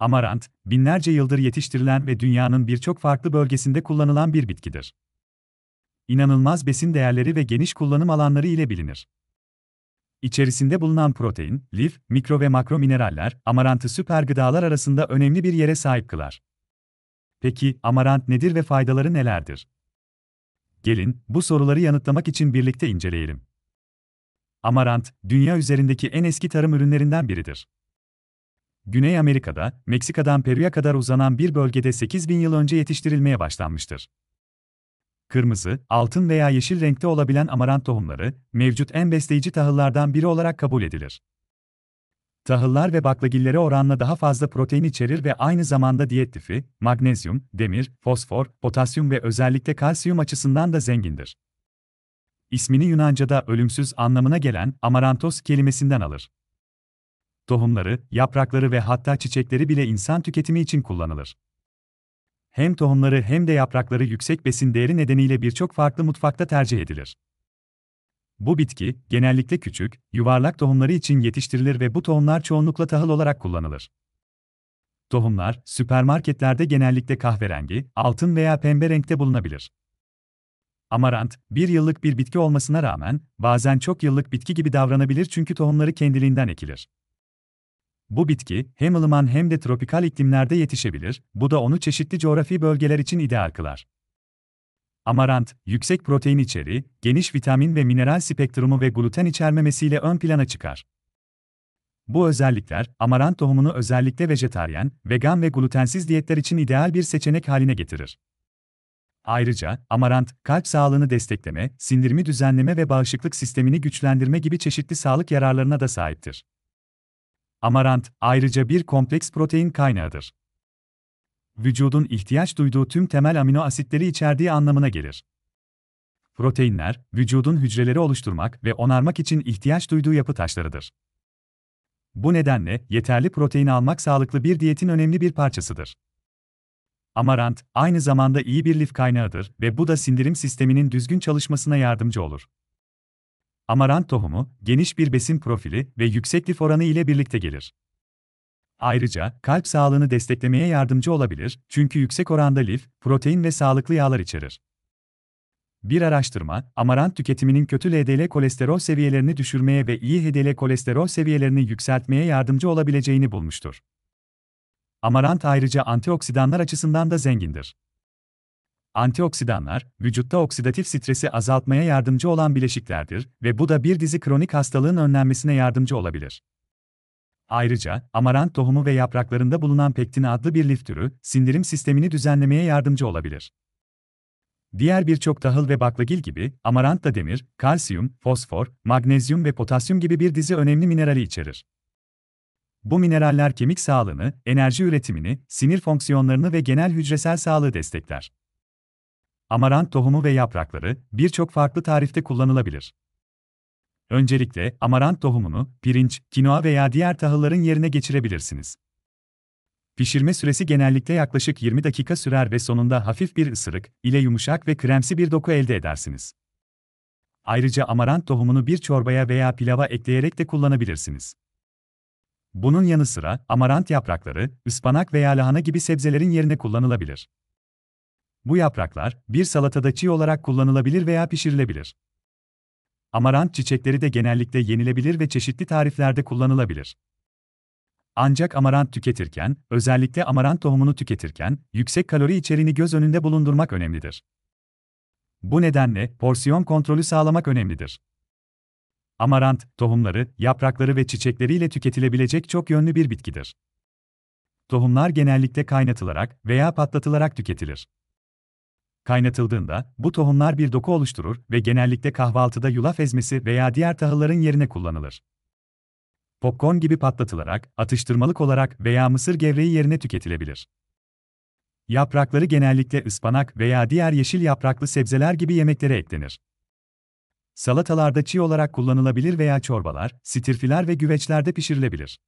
Amarant, binlerce yıldır yetiştirilen ve dünyanın birçok farklı bölgesinde kullanılan bir bitkidir. İnanılmaz besin değerleri ve geniş kullanım alanları ile bilinir. İçerisinde bulunan protein, lif, mikro ve makro mineraller, amarantı süper gıdalar arasında önemli bir yere sahip kılar. Peki, amarant nedir ve faydaları nelerdir? Gelin, bu soruları yanıtlamak için birlikte inceleyelim. Amarant, dünya üzerindeki en eski tarım ürünlerinden biridir. Güney Amerika'da, Meksika'dan Peru'ya kadar uzanan bir bölgede 8000 yıl önce yetiştirilmeye başlanmıştır. Kırmızı, altın veya yeşil renkte olabilen amarant tohumları, mevcut en besleyici tahıllardan biri olarak kabul edilir. Tahıllar ve baklagillere oranla daha fazla protein içerir ve aynı zamanda diyet tifi, magnezyum, demir, fosfor, potasyum ve özellikle kalsiyum açısından da zengindir. İsmini Yunanca'da ölümsüz anlamına gelen amarantos kelimesinden alır tohumları, yaprakları ve hatta çiçekleri bile insan tüketimi için kullanılır. Hem tohumları hem de yaprakları yüksek besin değeri nedeniyle birçok farklı mutfakta tercih edilir. Bu bitki, genellikle küçük, yuvarlak tohumları için yetiştirilir ve bu tohumlar çoğunlukla tahıl olarak kullanılır. Tohumlar, süpermarketlerde genellikle kahverengi, altın veya pembe renkte bulunabilir. Amarant, bir yıllık bir bitki olmasına rağmen, bazen çok yıllık bitki gibi davranabilir çünkü tohumları kendiliğinden ekilir. Bu bitki hem ılıman hem de tropikal iklimlerde yetişebilir, bu da onu çeşitli coğrafi bölgeler için ideal kılar. Amarant, yüksek protein içeriği, geniş vitamin ve mineral spektrumu ve gluten içermemesiyle ön plana çıkar. Bu özellikler, amarant tohumunu özellikle vejetaryen, vegan ve glutensiz diyetler için ideal bir seçenek haline getirir. Ayrıca, amarant, kalp sağlığını destekleme, sindirimi düzenleme ve bağışıklık sistemini güçlendirme gibi çeşitli sağlık yararlarına da sahiptir. Amarant, ayrıca bir kompleks protein kaynağıdır. Vücudun ihtiyaç duyduğu tüm temel amino asitleri içerdiği anlamına gelir. Proteinler, vücudun hücreleri oluşturmak ve onarmak için ihtiyaç duyduğu yapı taşlarıdır. Bu nedenle yeterli protein almak sağlıklı bir diyetin önemli bir parçasıdır. Amarant, aynı zamanda iyi bir lif kaynağıdır ve bu da sindirim sisteminin düzgün çalışmasına yardımcı olur amarant tohumu, geniş bir besin profili ve yüksek lif oranı ile birlikte gelir. Ayrıca, kalp sağlığını desteklemeye yardımcı olabilir çünkü yüksek oranda lif, protein ve sağlıklı yağlar içerir. Bir araştırma, amarant tüketiminin kötü LDL kolesterol seviyelerini düşürmeye ve iyi HDL kolesterol seviyelerini yükseltmeye yardımcı olabileceğini bulmuştur. Amarant ayrıca antioksidanlar açısından da zengindir. Antioksidanlar, vücutta oksidatif stresi azaltmaya yardımcı olan bileşiklerdir ve bu da bir dizi kronik hastalığın önlenmesine yardımcı olabilir. Ayrıca, amarant tohumu ve yapraklarında bulunan pektin adlı bir lif türü, sindirim sistemini düzenlemeye yardımcı olabilir. Diğer birçok tahıl ve baklagil gibi, amarant da demir, kalsiyum, fosfor, magnezyum ve potasyum gibi bir dizi önemli minerali içerir. Bu mineraller kemik sağlığını, enerji üretimini, sinir fonksiyonlarını ve genel hücresel sağlığı destekler. Amarant tohumu ve yaprakları birçok farklı tarifte kullanılabilir. Öncelikle amarant tohumunu pirinç, kinoa veya diğer tahılların yerine geçirebilirsiniz. Pişirme süresi genellikle yaklaşık 20 dakika sürer ve sonunda hafif bir ısırık ile yumuşak ve kremsi bir doku elde edersiniz. Ayrıca amarant tohumunu bir çorbaya veya pilava ekleyerek de kullanabilirsiniz. Bunun yanı sıra amarant yaprakları, ıspanak veya lahana gibi sebzelerin yerine kullanılabilir. Bu yapraklar, bir salatada çiğ olarak kullanılabilir veya pişirilebilir. Amarant çiçekleri de genellikle yenilebilir ve çeşitli tariflerde kullanılabilir. Ancak amarant tüketirken, özellikle amarant tohumunu tüketirken, yüksek kalori içeriğini göz önünde bulundurmak önemlidir. Bu nedenle porsiyon kontrolü sağlamak önemlidir. Amarant, tohumları, yaprakları ve çiçekleriyle tüketilebilecek çok yönlü bir bitkidir. Tohumlar genellikle kaynatılarak veya patlatılarak tüketilir. Kaynatıldığında, bu tohumlar bir doku oluşturur ve genellikle kahvaltıda yulaf ezmesi veya diğer tahılların yerine kullanılır. Popcorn gibi patlatılarak, atıştırmalık olarak veya mısır gevreği yerine tüketilebilir. Yaprakları genellikle ıspanak veya diğer yeşil yapraklı sebzeler gibi yemeklere eklenir. Salatalarda çiğ olarak kullanılabilir veya çorbalar, stirfiler ve güveçlerde pişirilebilir.